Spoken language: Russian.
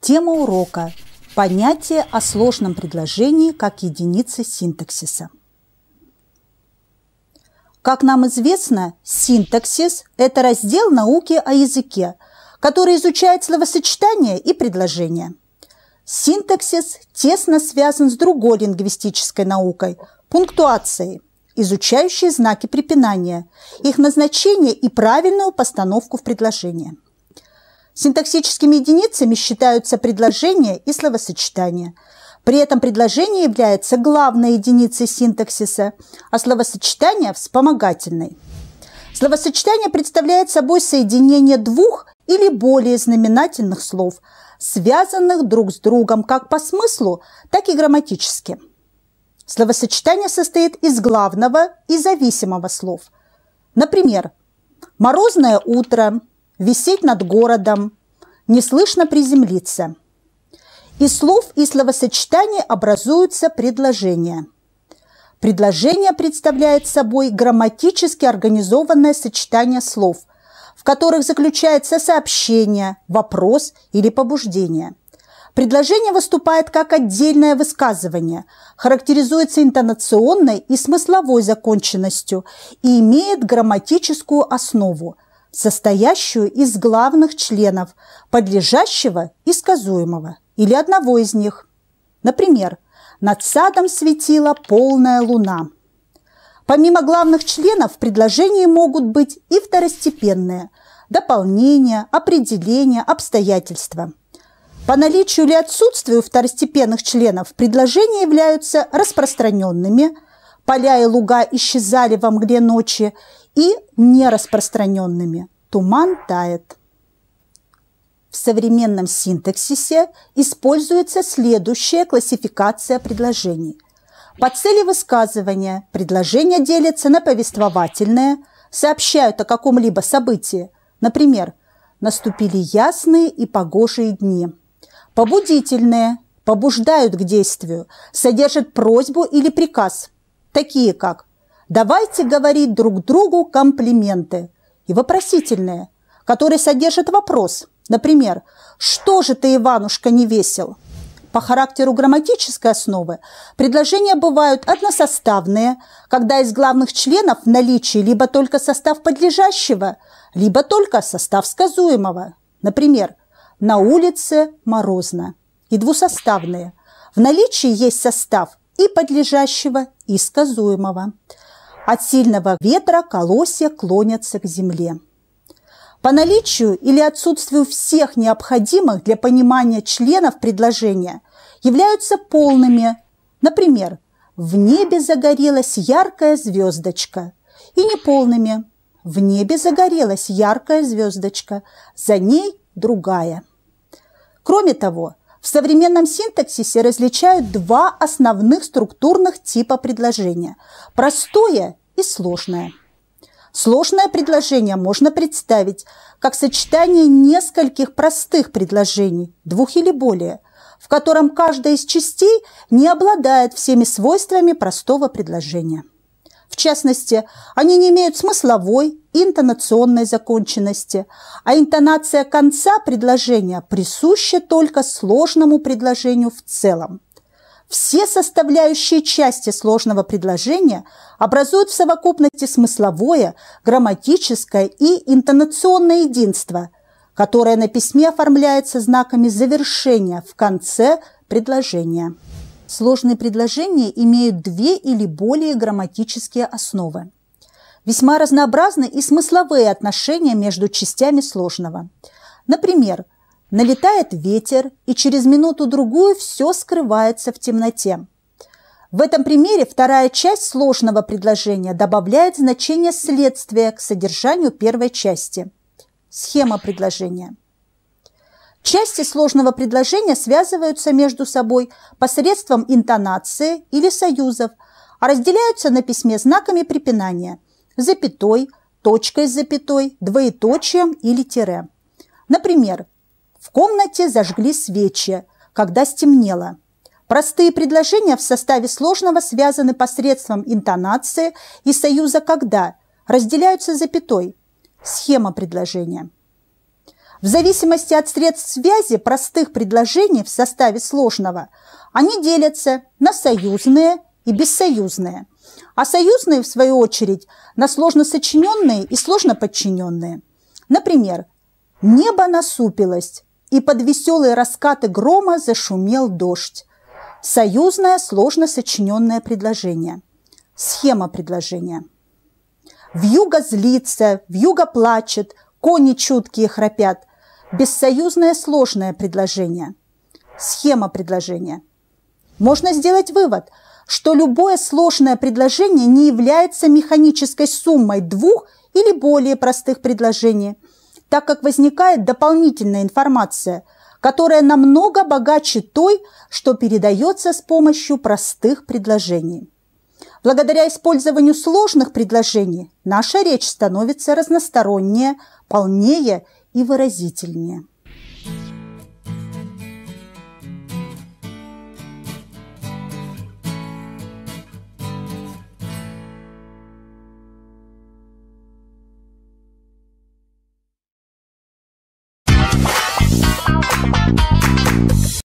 Тема урока – понятие о сложном предложении как единице синтаксиса. Как нам известно, синтаксис – это раздел науки о языке, который изучает словосочетания и предложения. Синтаксис тесно связан с другой лингвистической наукой – пунктуацией – изучающие знаки препинания, их назначение и правильную постановку в предложении. Синтаксическими единицами считаются предложения и словосочетания. При этом предложение является главной единицей синтаксиса, а словосочетание – вспомогательной. Словосочетание представляет собой соединение двух или более знаменательных слов, связанных друг с другом как по смыслу, так и грамматически – Словосочетание состоит из главного и зависимого слов. Например, «морозное утро», «висеть над городом», «неслышно приземлиться». Из слов и словосочетаний образуются предложения. Предложение представляет собой грамматически организованное сочетание слов, в которых заключается сообщение, вопрос или побуждение – Предложение выступает как отдельное высказывание, характеризуется интонационной и смысловой законченностью и имеет грамматическую основу, состоящую из главных членов, подлежащего и сказуемого, или одного из них. Например, «Над садом светила полная луна». Помимо главных членов в предложении могут быть и второстепенные – дополнения, определения, обстоятельства – по наличию или отсутствию второстепенных членов предложения являются распространенными, поля и луга исчезали во мгле ночи, и нераспространенными, туман тает. В современном синтаксисе используется следующая классификация предложений. По цели высказывания предложения делятся на повествовательное, сообщают о каком-либо событии, например, «наступили ясные и погожие дни», Побудительные побуждают к действию, содержат просьбу или приказ, такие как «давайте говорить друг другу комплименты» и вопросительные, которые содержат вопрос, например «что же ты, Иванушка, не весел?». По характеру грамматической основы предложения бывают односоставные, когда из главных членов в наличии либо только состав подлежащего, либо только состав сказуемого. Например, на улице морозно и двусоставные. В наличии есть состав и подлежащего, и сказуемого. От сильного ветра колосья клонятся к земле. По наличию или отсутствию всех необходимых для понимания членов предложения являются полными. Например, в небе загорелась яркая звездочка. И неполными. В небе загорелась яркая звездочка, за ней другая. Кроме того, в современном синтаксисе различают два основных структурных типа предложения – простое и сложное. Сложное предложение можно представить как сочетание нескольких простых предложений, двух или более, в котором каждая из частей не обладает всеми свойствами простого предложения. В частности, они не имеют смысловой и интонационной законченности, а интонация конца предложения присуща только сложному предложению в целом. Все составляющие части сложного предложения образуют в совокупности смысловое, грамматическое и интонационное единство, которое на письме оформляется знаками завершения в конце предложения. Сложные предложения имеют две или более грамматические основы. Весьма разнообразны и смысловые отношения между частями сложного. Например, налетает ветер, и через минуту-другую все скрывается в темноте. В этом примере вторая часть сложного предложения добавляет значение следствия к содержанию первой части. Схема предложения – Части сложного предложения связываются между собой посредством интонации или союзов, а разделяются на письме знаками препинания – запятой, точкой с запятой, двоеточием или тире. Например, «В комнате зажгли свечи, когда стемнело». Простые предложения в составе сложного связаны посредством интонации и союза «когда», разделяются запятой. Схема предложения – в зависимости от средств связи простых предложений в составе сложного они делятся на союзные и бессоюзные, а союзные, в свою очередь, на сложно сочиненные и сложно подчиненные. Например, «Небо насупилось, и под веселые раскаты грома зашумел дождь». Союзное сложно сочиненное предложение. Схема предложения. «Вьюга злится, вьюга плачет, кони чуткие храпят, Бессоюзное сложное предложение. Схема предложения. Можно сделать вывод, что любое сложное предложение не является механической суммой двух или более простых предложений, так как возникает дополнительная информация, которая намного богаче той, что передается с помощью простых предложений. Благодаря использованию сложных предложений наша речь становится разностороннее, полнее и выразительнее.